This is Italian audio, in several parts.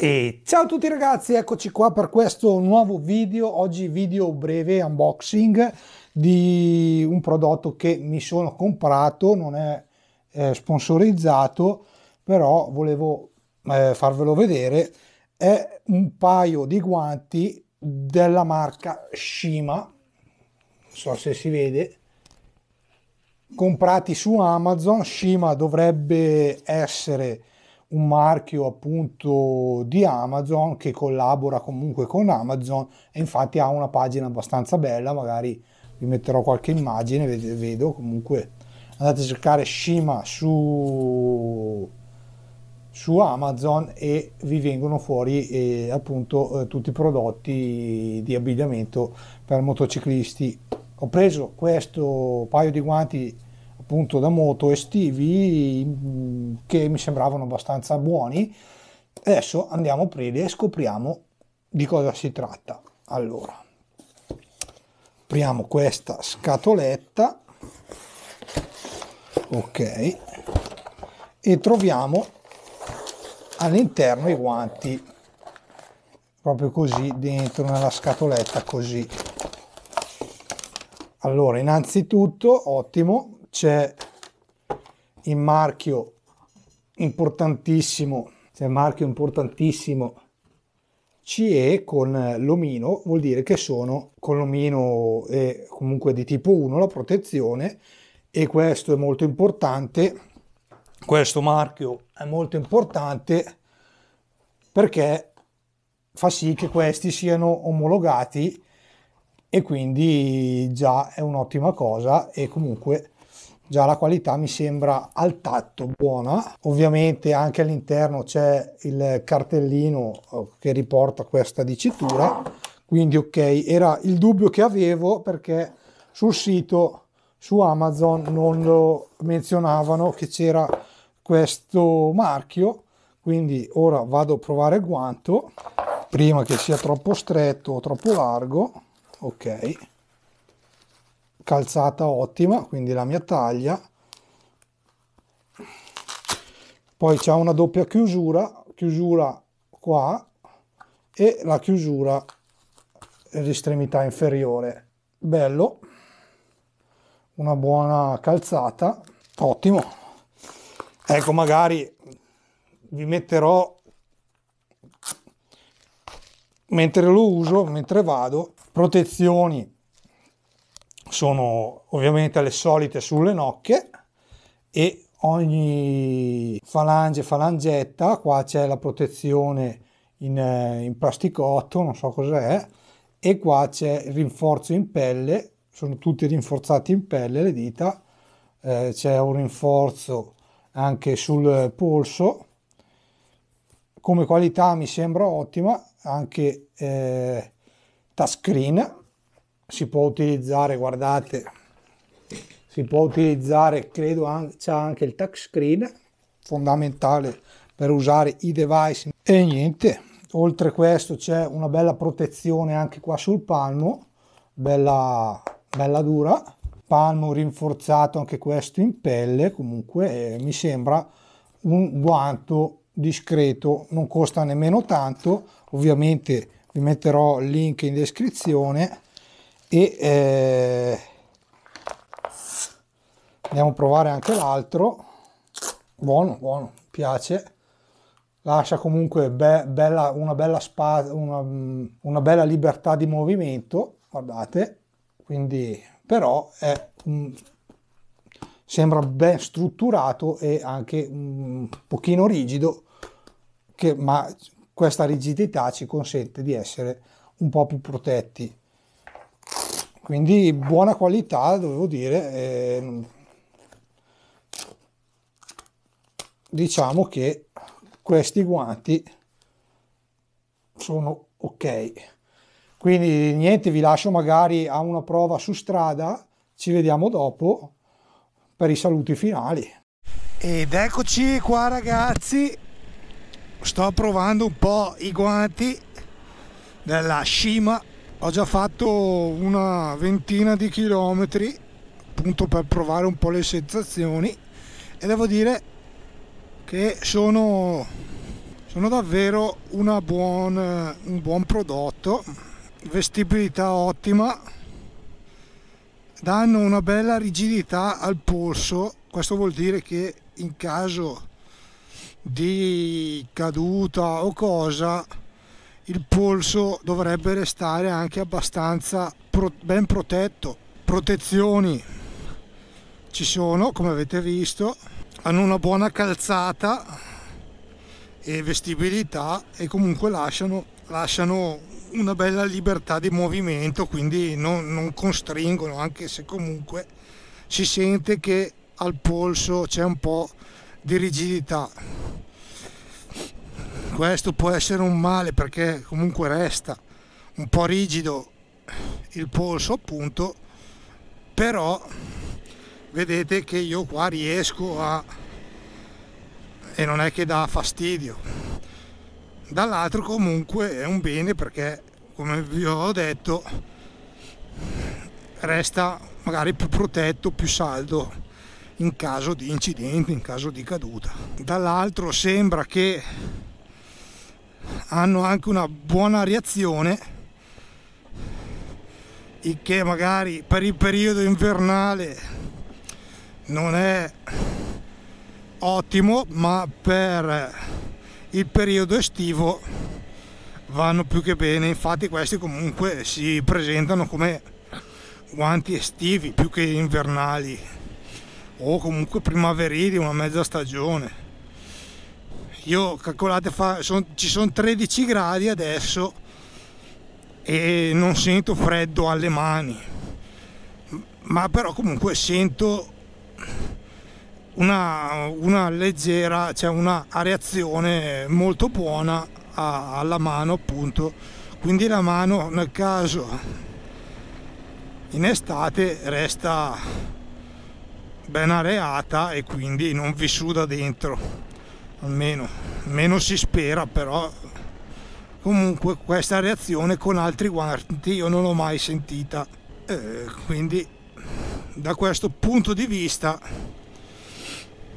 E ciao a tutti ragazzi, eccoci qua per questo nuovo video, oggi video breve unboxing di un prodotto che mi sono comprato, non è eh, sponsorizzato, però volevo eh, farvelo vedere, è un paio di guanti della marca Shima, non so se si vede, comprati su Amazon, Shima dovrebbe essere un marchio appunto di Amazon che collabora comunque con Amazon e infatti ha una pagina abbastanza bella, magari vi metterò qualche immagine, vedo comunque andate a cercare Shima su, su Amazon e vi vengono fuori eh, appunto eh, tutti i prodotti di abbigliamento per motociclisti. Ho preso questo paio di guanti appunto da moto estivi mm, che mi sembravano abbastanza buoni. Adesso andiamo a prendere e scopriamo di cosa si tratta. Allora, apriamo questa scatoletta, ok, e troviamo all'interno i guanti, proprio così, dentro nella scatoletta, così. Allora, innanzitutto, ottimo, c'è il marchio importantissimo, c'è il marchio importantissimo CE con l'omino, vuol dire che sono con l'omino e comunque di tipo 1 la protezione e questo è molto importante, questo marchio è molto importante perché fa sì che questi siano omologati e quindi già è un'ottima cosa e comunque già la qualità mi sembra al tatto buona ovviamente anche all'interno c'è il cartellino eh, che riporta questa dicitura quindi ok era il dubbio che avevo perché sul sito su amazon non lo menzionavano che c'era questo marchio quindi ora vado a provare il guanto prima che sia troppo stretto o troppo largo ok calzata ottima, quindi la mia taglia. Poi c'è una doppia chiusura, chiusura qua e la chiusura l'estremità inferiore. Bello, una buona calzata, ottimo. Ecco, magari vi metterò mentre lo uso, mentre vado, protezioni sono ovviamente le solite sulle nocche e ogni falange falangetta qua c'è la protezione in, eh, in plasticotto non so cos'è e qua c'è il rinforzo in pelle sono tutti rinforzati in pelle le dita eh, c'è un rinforzo anche sul polso come qualità mi sembra ottima anche eh, touchscreen si può utilizzare, guardate, si può utilizzare, credo c'è anche il touchscreen, fondamentale per usare i device. E niente, oltre questo c'è una bella protezione anche qua sul palmo, bella, bella dura, palmo rinforzato anche questo in pelle, comunque eh, mi sembra un guanto discreto, non costa nemmeno tanto, ovviamente vi metterò il link in descrizione e eh, andiamo a provare anche l'altro buono buono piace lascia comunque be bella, una, bella una, una bella libertà di movimento guardate quindi però è sembra ben strutturato e anche un pochino rigido che, ma questa rigidità ci consente di essere un po' più protetti quindi buona qualità dovevo dire diciamo che questi guanti sono ok quindi niente vi lascio magari a una prova su strada ci vediamo dopo per i saluti finali ed eccoci qua ragazzi sto provando un po' i guanti della Shima ho già fatto una ventina di chilometri appunto per provare un po' le sensazioni e devo dire che sono, sono davvero buon, un buon prodotto vestibilità ottima danno una bella rigidità al polso questo vuol dire che in caso di caduta o cosa il polso dovrebbe restare anche abbastanza pro ben protetto. Protezioni ci sono, come avete visto, hanno una buona calzata e vestibilità e comunque lasciano, lasciano una bella libertà di movimento, quindi non, non costringono, anche se comunque si sente che al polso c'è un po' di rigidità questo può essere un male perché comunque resta un po' rigido il polso appunto però vedete che io qua riesco a e non è che dà fastidio dall'altro comunque è un bene perché come vi ho detto resta magari più protetto più saldo in caso di incidente in caso di caduta dall'altro sembra che hanno anche una buona reazione il che magari per il periodo invernale non è ottimo ma per il periodo estivo vanno più che bene infatti questi comunque si presentano come guanti estivi più che invernali o comunque primaverili una mezza stagione io calcolate fa, son, ci sono 13 gradi adesso e non sento freddo alle mani ma però comunque sento una, una leggera cioè una reazione molto buona a, alla mano appunto quindi la mano nel caso in estate resta ben areata e quindi non vi suda dentro almeno, almeno si spera però comunque questa reazione con altri guanti io non l'ho mai sentita eh, quindi da questo punto di vista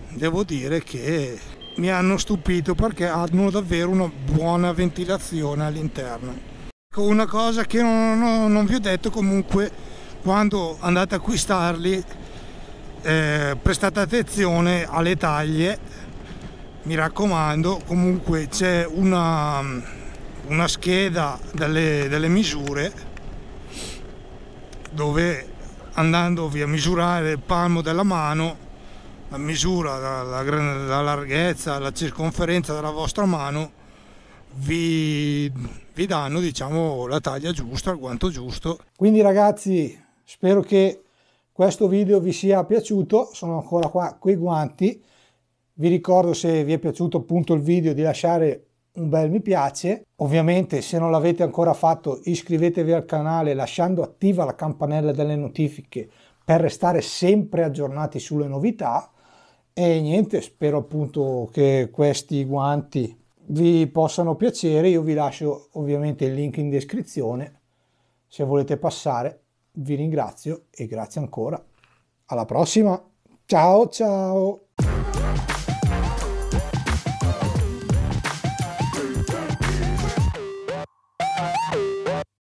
devo dire che mi hanno stupito perché hanno davvero una buona ventilazione all'interno ecco, una cosa che non, non, non, vi ho detto comunque quando andate a acquistarli eh, prestate attenzione alle taglie mi raccomando comunque c'è una, una, scheda delle, delle misure dove andandovi a misurare il palmo della mano la misura, la, la, la, larghezza, la circonferenza della vostra mano vi, vi danno diciamo la taglia giusta, il guanto giusto. Quindi ragazzi spero che questo video vi sia piaciuto, sono ancora qua coi guanti vi ricordo se vi è piaciuto appunto il video di lasciare un bel mi piace. Ovviamente se non l'avete ancora fatto iscrivetevi al canale lasciando attiva la campanella delle notifiche per restare sempre aggiornati sulle novità. E niente, spero appunto che questi guanti vi possano piacere. Io vi lascio ovviamente il link in descrizione se volete passare. Vi ringrazio e grazie ancora. Alla prossima. Ciao ciao.